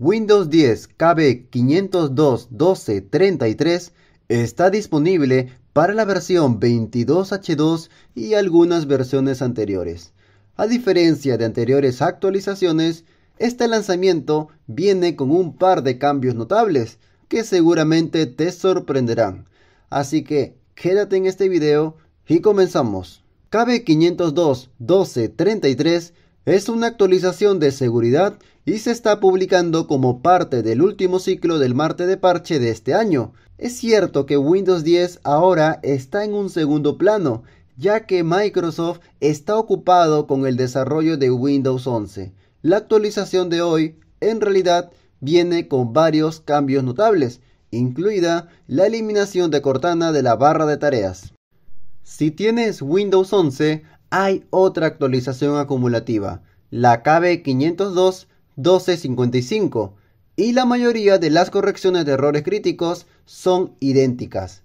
Windows 10 KB 502 12 está disponible para la versión 22H2 y algunas versiones anteriores. A diferencia de anteriores actualizaciones, este lanzamiento viene con un par de cambios notables que seguramente te sorprenderán. Así que quédate en este video y comenzamos. KB 502 12 es una actualización de seguridad y se está publicando como parte del último ciclo del martes de parche de este año. Es cierto que Windows 10 ahora está en un segundo plano, ya que Microsoft está ocupado con el desarrollo de Windows 11. La actualización de hoy, en realidad, viene con varios cambios notables, incluida la eliminación de Cortana de la barra de tareas. Si tienes Windows 11, hay otra actualización acumulativa, la KB 502 1255, y la mayoría de las correcciones de errores críticos son idénticas.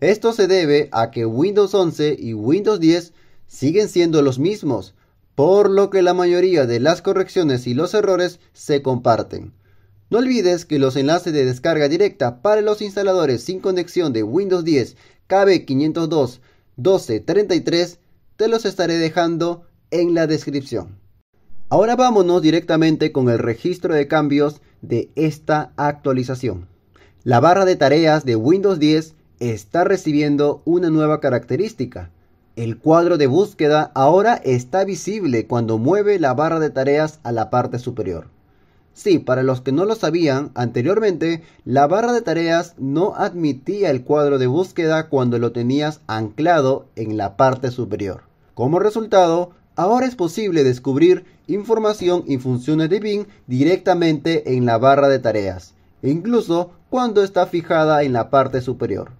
Esto se debe a que Windows 11 y Windows 10 siguen siendo los mismos, por lo que la mayoría de las correcciones y los errores se comparten. No olvides que los enlaces de descarga directa para los instaladores sin conexión de Windows 10 KB 502 1233 te los estaré dejando en la descripción. Ahora vámonos directamente con el registro de cambios de esta actualización. La barra de tareas de Windows 10 está recibiendo una nueva característica. El cuadro de búsqueda ahora está visible cuando mueve la barra de tareas a la parte superior. Sí, para los que no lo sabían, anteriormente la barra de tareas no admitía el cuadro de búsqueda cuando lo tenías anclado en la parte superior. Como resultado, ahora es posible descubrir información y funciones de Bing directamente en la barra de tareas, e incluso cuando está fijada en la parte superior.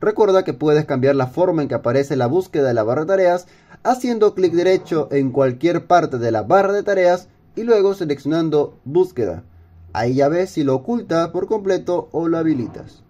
Recuerda que puedes cambiar la forma en que aparece la búsqueda de la barra de tareas haciendo clic derecho en cualquier parte de la barra de tareas y luego seleccionando búsqueda. Ahí ya ves si lo oculta por completo o lo habilitas.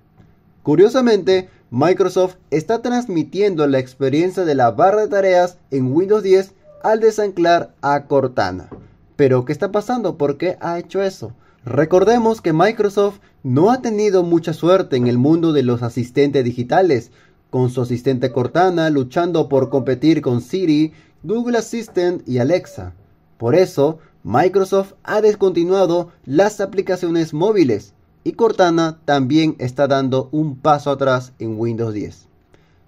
Curiosamente, Microsoft está transmitiendo la experiencia de la barra de tareas en Windows 10 al desanclar a Cortana. Pero, ¿qué está pasando? ¿Por qué ha hecho eso? Recordemos que Microsoft no ha tenido mucha suerte en el mundo de los asistentes digitales, con su asistente Cortana luchando por competir con Siri, Google Assistant y Alexa. Por eso, Microsoft ha descontinuado las aplicaciones móviles, y Cortana también está dando un paso atrás en Windows 10.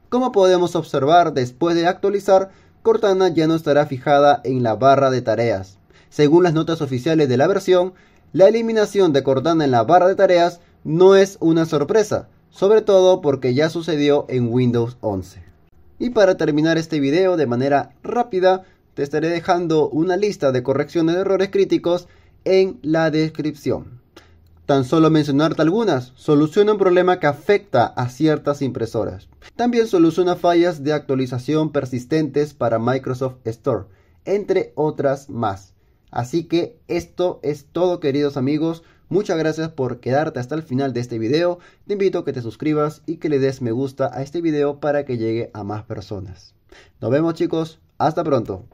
Como podemos observar, después de actualizar, Cortana ya no estará fijada en la barra de tareas. Según las notas oficiales de la versión, la eliminación de Cortana en la barra de tareas no es una sorpresa, sobre todo porque ya sucedió en Windows 11. Y para terminar este video de manera rápida, te estaré dejando una lista de correcciones de errores críticos en la descripción. Tan solo mencionarte algunas, soluciona un problema que afecta a ciertas impresoras. También soluciona fallas de actualización persistentes para Microsoft Store, entre otras más. Así que esto es todo queridos amigos, muchas gracias por quedarte hasta el final de este video, te invito a que te suscribas y que le des me gusta a este video para que llegue a más personas. Nos vemos chicos, hasta pronto.